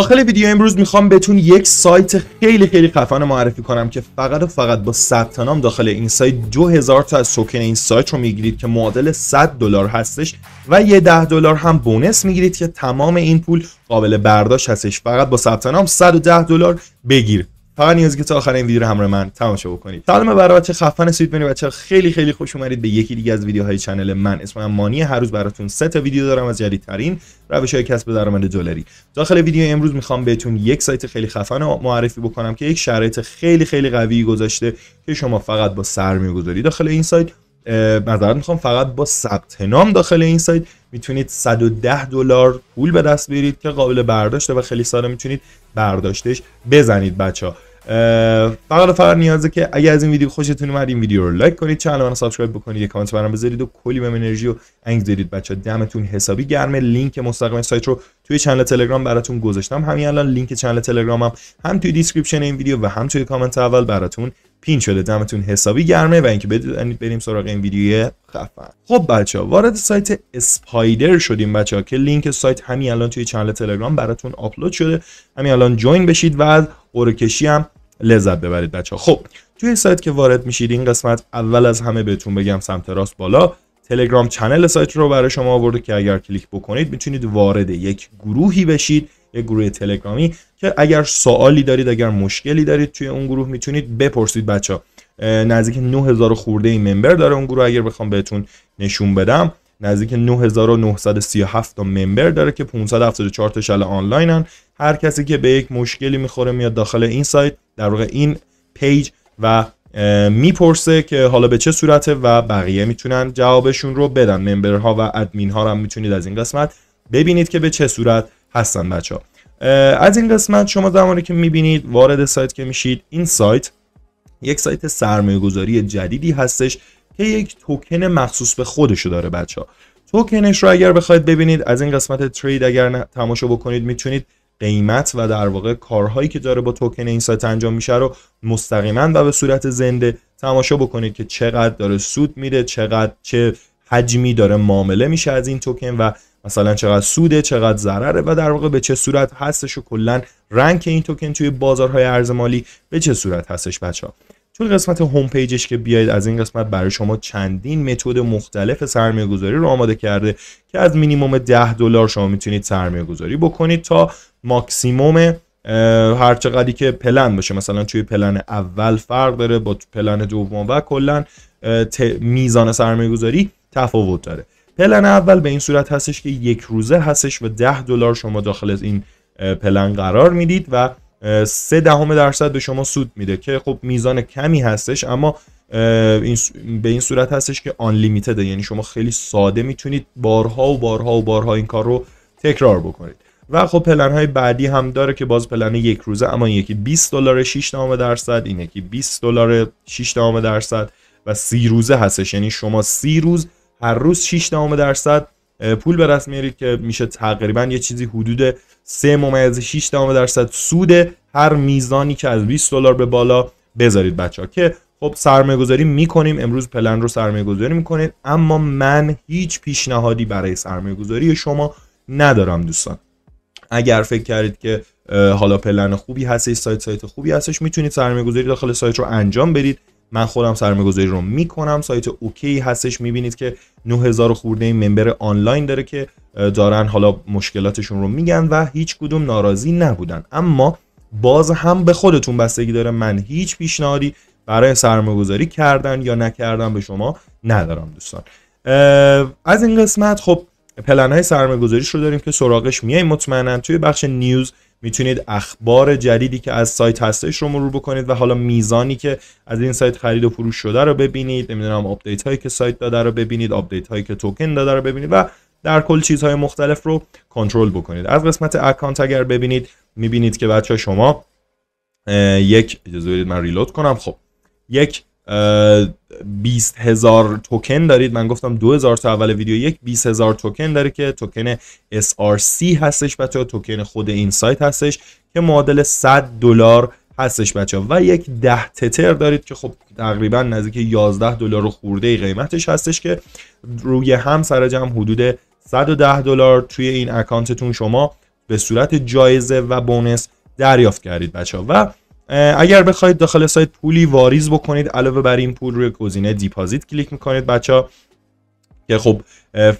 داخل ویدیو امروز میخوام بهتون یک سایت خیلی خیلی خفن معرفی کنم که فقط و فقط با ثبت نام داخل این سایت 2000 تا از سوکن این سایت رو میگیرید که معادل 100 دلار هستش و یه 10 دلار هم بونس میگیرید که تمام این پول قابل برداشت هستش فقط با ثبت نام 110 دلار بگیر فقط نیازی که تا آخر این ویدیو رو همراه من تماشا بکنید سلام برای بچه خفن سویت بنی بچه خیلی خیلی خوش اومدید به یکی دیگه از ویدیوهای چنل من اسمم مانی هر روز براتون سه تا ویدیو دارم از جدیدترین روش های کسب درآمد دلاری داخل ویدیو امروز میخوام بهتون یک سایت خیلی خفن رو معرفی بکنم که یک شرایط خیلی خیلی قوی گذاشته که شما فقط با میگذارید داخل این سایت معذرت میخوام فقط با ثبت نام داخل این سایت میتونید 110 دلار پول به دست بیارید که قابل برداشته و خیلی ساده میتونید برداشتش بزنید بچه ها فقط فقط نیازه که اگه از این ویدیو خوشتون اومد این ویدیو رو لایک کنید چنل منو سابسکرایب بکنید یه کامنت برام بذارید و کلی بهم انرژی و انگ دارید بچا دمتون حسابی گرمه لینک مستقیم سایت رو توی چنل تلگرام براتون گذاشتم همین الان لینک چنل تلگرامم هم, هم توی دیسکریپشن این ویدیو و هم توی کامنت اول براتون پین شده دمتون حسابی گرمه و اینکه بدونید بریم سراغ این ویدیو خفن خب بچه ها وارد سایت اسپایدر شدیم بچه ها که لینک سایت همین الان توی چنل تلگرام براتون آپلود شده همین الان جوین بشید و قرعه کشی هم لذت ببرید بچه خب توی سایت که وارد میشید این قسمت اول از همه بهتون بگم سمت راست بالا تلگرام چنل سایت رو برای شما آورده که اگر کلیک بکنید میتونید وارد یک گروهی بشید یک گروه تلگرامی که اگر سوالی دارید اگر مشکلی دارید توی اون گروه میتونید بپرسید بچه نزدیک 9000 خورده ای ممبر داره اون گروه اگر بخوام بهتون نشون بدم نزدیک 9937 تا ممبر داره که 574 شل آنلاینن هر کسی که به یک مشکلی میخوره میاد داخل این سایت در واقع این پیج و میپرسه که حالا به چه صورته و بقیه میتونن جوابشون رو بدن ممبرها و ادمین ها رو هم میتونید از این قسمت ببینید که به چه صورت هستن بچه ها از این قسمت شما زمانی که میبینید وارد سایت که میشید این سایت یک سایت سرمایه گذاری جدیدی هستش که یک توکن مخصوص به خودشو داره بچه ها توکنش رو اگر بخواید ببینید از این قسمت ترید اگر تماشا بکنید میتونید قیمت و در واقع کارهایی که داره با توکن این سایت انجام میشه رو مستقیما و به صورت زنده تماشا بکنید که چقدر داره سود میده چقدر چه حجمی داره معامله میشه از این توکن و مثلا چقدر سوده چقدر ضرره و در واقع به چه صورت هستش و کلا رنگ این توکن توی بازارهای ارز مالی به چه صورت هستش بچه ها تو قسمت هوم پیجش که بیاید از این قسمت برای شما چندین متد مختلف سرمایه گذاری رو آماده کرده که از مینیمم 10 دلار شما میتونید سرمایه گذاری بکنید تا ماکسیموم هر چقدری که پلن باشه مثلا توی پلن اول فرق داره با پلن دوم و کلا میزان سرمایه گذاری تفاوت داره پلن اول به این صورت هستش که یک روزه هستش و 10 دلار شما داخل این پلن قرار میدید و سه دهم درصد به شما سود میده که خب میزان کمی هستش اما این به این صورت هستش که آن یعنی شما خیلی ساده میتونید بارها و بارها و بارها این کار رو تکرار بکنید و خب پلن های بعدی هم داره که باز پلن یک روزه اما این یکی 20 دلار 6 درصد این یکی 20 دلار 6 درصد و 30 روزه هستش یعنی شما 30 روز هر روز 6 درصد پول به دست میارید که میشه تقریبا یه چیزی حدود 3 ممیز 6 درصد سود هر میزانی که از 20 دلار به بالا بذارید بچه ها که خب سرمایه گذاری میکنیم امروز پلن رو سرمایه گذاری میکنید اما من هیچ پیشنهادی برای سرمایه گذاری شما ندارم دوستان اگر فکر کردید که حالا پلن خوبی هستش سایت سایت خوبی هستش میتونید سرمایه گذاری داخل سایت رو انجام بدید من خودم سرمایه رو میکنم سایت اوکی هستش میبینید که 9000 خورده این ممبر آنلاین داره که دارن حالا مشکلاتشون رو میگن و هیچ کدوم ناراضی نبودن اما باز هم به خودتون بستگی داره من هیچ پیشنهادی برای سرمایه‌گذاری کردن یا نکردن به شما ندارم دوستان از این قسمت خب پلن های سرمایه رو داریم که سراغش میایم مطمئنا توی بخش نیوز میتونید اخبار جدیدی که از سایت هستش رو مرور بکنید و حالا میزانی که از این سایت خرید و فروش شده رو ببینید نمیدونم آپدیت هایی که سایت داده رو ببینید آپدیت هایی که توکن داده رو ببینید و در کل چیزهای مختلف رو کنترل بکنید از قسمت اکانت اگر ببینید میبینید که بچه شما یک اجازه بدید من ریلود کنم خب یک 20 هزار توکن دارید من گفتم 2000 تا اول ویدیو یک 20 هزار توکن داره که توکن SRC هستش بچه توکن خود این سایت هستش که معادل 100 دلار هستش بچه و یک ده تتر دارید که خب تقریبا نزدیک 11 دلار و خورده قیمتش هستش که روی هم سر جمع حدود 110 دلار توی این اکانتتون شما به صورت جایزه و بونس دریافت کردید بچه و اگر بخواید داخل سایت پولی واریز بکنید علاوه بر این پول روی گزینه دیپازیت کلیک میکنید بچه ها که خب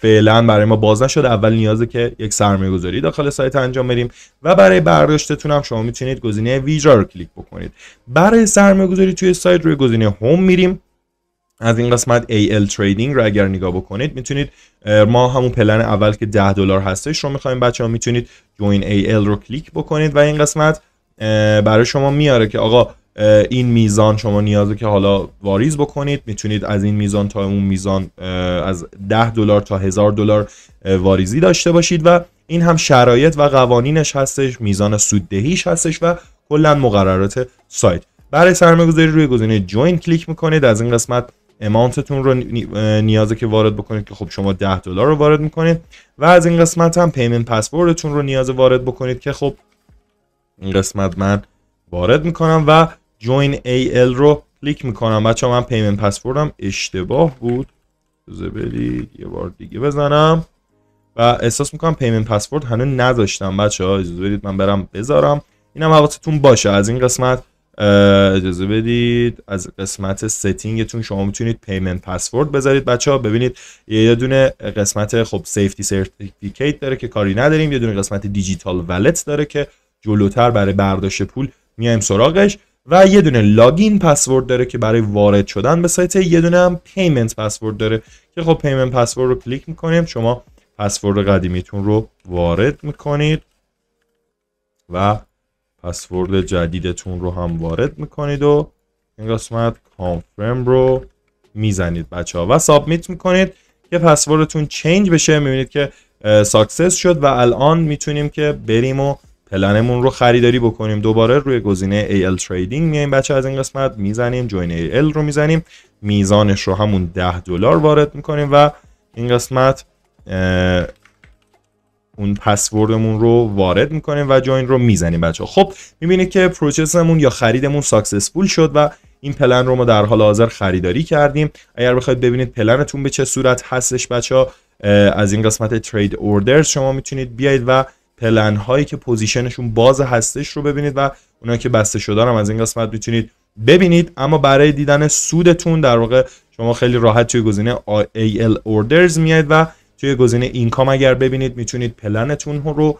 فعلا برای ما باز نشده اول نیازه که یک سرمایه گذاری داخل سایت انجام بریم و برای برداشتتون هم شما میتونید گزینه ویجا رو کلیک بکنید برای سرمایه گذاری توی سایت روی گزینه هوم میریم از این قسمت AL Trading رو اگر نگاه بکنید میتونید ما همون پلن اول که 10 دلار هستش رو میخوایم بچه ها میتونید Join AL رو کلیک بکنید و این قسمت برای شما میاره که آقا این میزان شما نیازه که حالا واریز بکنید میتونید از این میزان تا اون میزان از 10 دلار تا هزار دلار واریزی داشته باشید و این هم شرایط و قوانینش هستش میزان سوددهیش هستش و کلا مقررات سایت برای سرمایه‌گذاری روی گزینه جوین کلیک میکنید از این قسمت امانتتون رو نیازه که وارد بکنید که خب شما 10 دلار رو وارد میکنید و از این قسمت هم پیمنت پسوردتون رو نیاز وارد بکنید که خب این قسمت من وارد میکنم و join AL رو کلیک میکنم بچه من پیمنت پسوردم اشتباه بود برید یه بار دیگه بزنم و احساس میکنم پیمنت پسورد هنوز نذاشتم بچه ها اجازه بدید من برم بذارم اینم حواستون باشه از این قسمت اجازه بدید از قسمت ستینگتون شما میتونید پیمنت پسورد بذارید بچه ها ببینید یه دونه قسمت خب سیفتی سرتیفیکیت داره که کاری نداریم یه دونه قسمت دیجیتال ولت داره که جلوتر برای برداشت پول میایم سراغش و یه دونه لاگین پسورد داره که برای وارد شدن به سایت یه دونه هم پیمنت پسورد داره که خب پیمنت پسورد رو کلیک میکنیم شما پسورد قدیمیتون رو وارد میکنید و پسورد جدیدتون رو هم وارد میکنید و این قسمت کانفرم رو میزنید بچه ها و سابمیت میکنید که پسوردتون چینج بشه میبینید که ساکسس شد و الان میتونیم که بریم و پلنمون رو خریداری بکنیم دوباره روی گزینه AL تریدینگ میایم بچه از این قسمت میزنیم جوین AL رو میزنیم میزانش رو همون 10 دلار وارد میکنیم و این قسمت اون پسوردمون رو وارد میکنیم و جوین رو میزنیم بچه خب میبینید که پروچسمون یا خریدمون ساکسسفول شد و این پلن رو ما در حال حاضر خریداری کردیم اگر بخواید ببینید پلنتون به چه صورت هستش بچه از این قسمت ترید اوردرز شما میتونید بیاید و پلن هایی که پوزیشنشون باز هستش رو ببینید و اونا که بسته شدن هم از این قسمت میتونید ببینید اما برای دیدن سودتون در واقع شما خیلی راحت توی گزینه AL Orders میاد و توی گزینه اینکام اگر ببینید میتونید پلنتون رو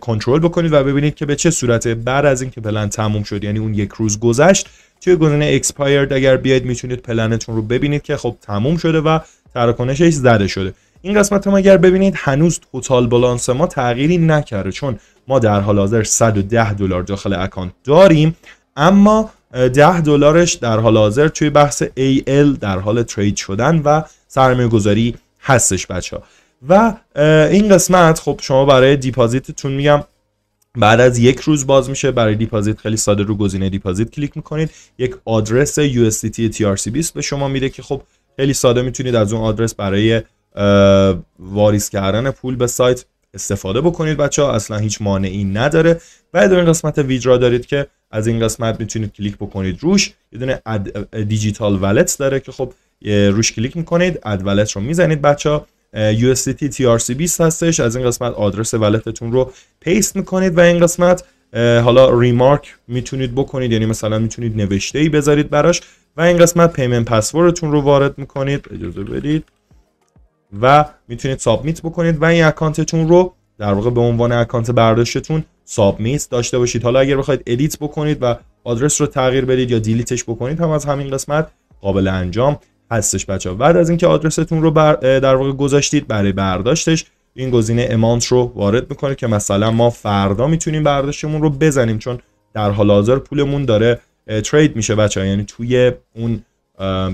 کنترل بکنید و ببینید که به چه صورت بعد از اینکه پلن تموم شد یعنی اون یک روز گذشت توی گزینه اکسپایرد اگر بیاید میتونید پلنتون رو ببینید که خب تموم شده و تراکنشش زده شده این قسمت هم اگر ببینید هنوز توتال بالانس ما تغییری نکرده چون ما در حال حاضر 110 دلار داخل اکانت داریم اما 10 دلارش در حال حاضر توی بحث AL در حال ترید شدن و سرمایه گذاری هستش بچه ها و این قسمت خب شما برای دیپازیتتون میگم بعد از یک روز باز میشه برای دیپازیت خیلی ساده رو گزینه دیپازیت کلیک میکنید یک آدرس USDT TRC20 به شما میده که خب خیلی ساده میتونید از اون آدرس برای واریز کردن پول به سایت استفاده بکنید بچه ها اصلا هیچ مانعی نداره و در این قسمت ویدرا دارید که از این قسمت میتونید کلیک بکنید روش یه دونه دیجیتال ولت داره که خب روش کلیک میکنید اد ولت رو میزنید بچه ها USDT TRC20 هستش از این قسمت آدرس ولتتون رو پیست میکنید و این قسمت حالا ریمارک میتونید بکنید یعنی مثلا میتونید نوشته ای بذارید براش و این قسمت پیمنت پسوردتون رو وارد میکنید اجازه بدید و میتونید سابمیت بکنید و این اکانتتون رو در واقع به عنوان اکانت برداشتتون سابمیت داشته باشید حالا اگر بخواید ادیت بکنید و آدرس رو تغییر بدید یا دیلیتش بکنید هم از همین قسمت قابل انجام هستش بچه ها بعد از اینکه آدرستون رو در واقع گذاشتید برای برداشتش این گزینه امانت رو وارد میکنه که مثلا ما فردا میتونیم برداشتمون رو بزنیم چون در حال حاضر پولمون داره ترید میشه بچه یعنی توی اون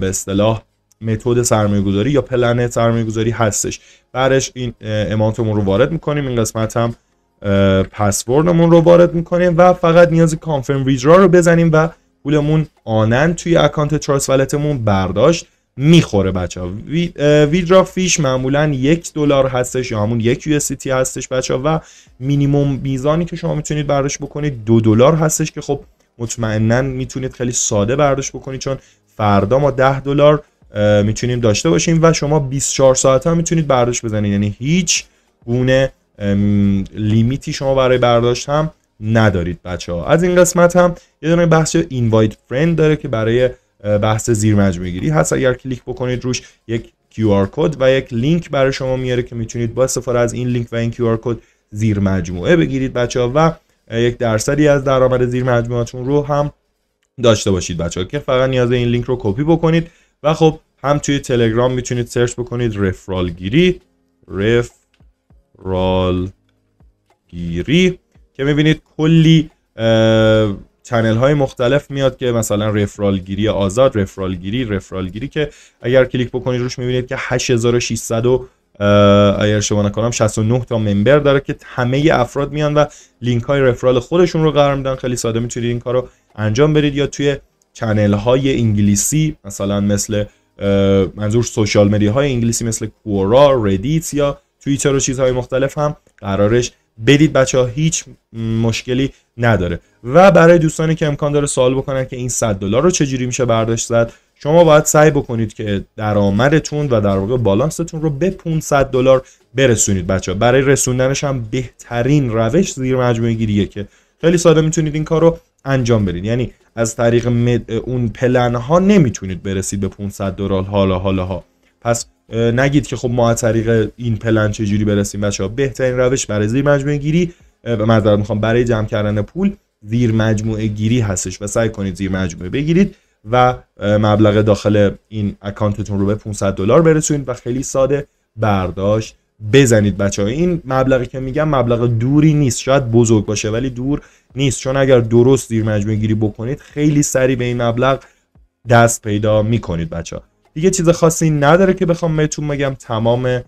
به اصطلاح متد سرمایه گذاری یا پلن سرمایه گذاری هستش برش این امانتمون رو وارد میکنیم این قسمت هم پسوردمون رو وارد میکنیم و فقط نیاز کانفرم ویدرا رو بزنیم و پولمون آنن توی اکانت تراس برداشت میخوره بچه ها ویدرا فیش معمولا یک دلار هستش یا همون یک یو هستش بچه ها و مینیموم میزانی که شما میتونید برداشت بکنید دو دلار هستش که خب مطمئنا میتونید خیلی ساده برداشت بکنید چون فردا ما 10 دلار میتونیم داشته باشیم و شما 24 ساعت هم میتونید برداشت بزنید یعنی هیچ گونه لیمیتی شما برای برداشت هم ندارید بچه ها از این قسمت هم یه دونه بخش اینوایت فرند داره که برای بحث زیر مجموعه گیری هست اگر کلیک بکنید روش یک QR کد و یک لینک برای شما میاره که میتونید با استفاده از این لینک و این QR کد زیر مجموعه بگیرید بچه ها و یک درصدی از درآمد زیر هاتون رو هم داشته باشید بچه ها که فقط نیاز این لینک رو کپی بکنید و خب هم توی تلگرام میتونید سرچ بکنید رفرال گیری رفرال گیری که میبینید کلی چنل های مختلف میاد که مثلا رفرال گیری آزاد رفرال گیری رفرال گیری که اگر کلیک بکنید روش میبینید که 8600 و اگر شما نکنم 69 تا ممبر داره که همه افراد میان و لینک های رفرال خودشون رو قرار میدن خیلی ساده میتونید این کار رو انجام برید یا توی چنل های انگلیسی مثلا مثل منظور سوشال مدیه های انگلیسی مثل کورا ردیت یا تویتر و چیزهای مختلف هم قرارش بدید بچه ها هیچ مشکلی نداره و برای دوستانی که امکان داره سوال بکنن که این 100 دلار رو چجوری میشه برداشت زد شما باید سعی بکنید که درآمدتون و در واقع بالانستون رو به 500 دلار برسونید بچه ها. برای رسوندنش هم بهترین روش زیر مجموعه گیریه که خیلی ساده میتونید این کار رو انجام بدید یعنی از طریق اون پلن ها نمیتونید برسید به 500 دلار حالا حالا ها پس نگید که خب ما از طریق این پلن چجوری برسیم بچه ها بهترین روش برای زیر مجموعه گیری مذارت میخوام برای جمع کردن پول زیر مجموعه گیری هستش و سعی کنید زیر مجموعه بگیرید و مبلغ داخل این اکانتتون رو به 500 دلار برسونید و خیلی ساده برداشت بزنید بچه ها این مبلغی که میگم مبلغ دوری نیست شاید بزرگ باشه ولی دور نیست چون اگر درست زیر مجموعه گیری بکنید خیلی سریع به این مبلغ دست پیدا میکنید بچه ها دیگه چیز خاصی نداره که بخوام بهتون بگم تمام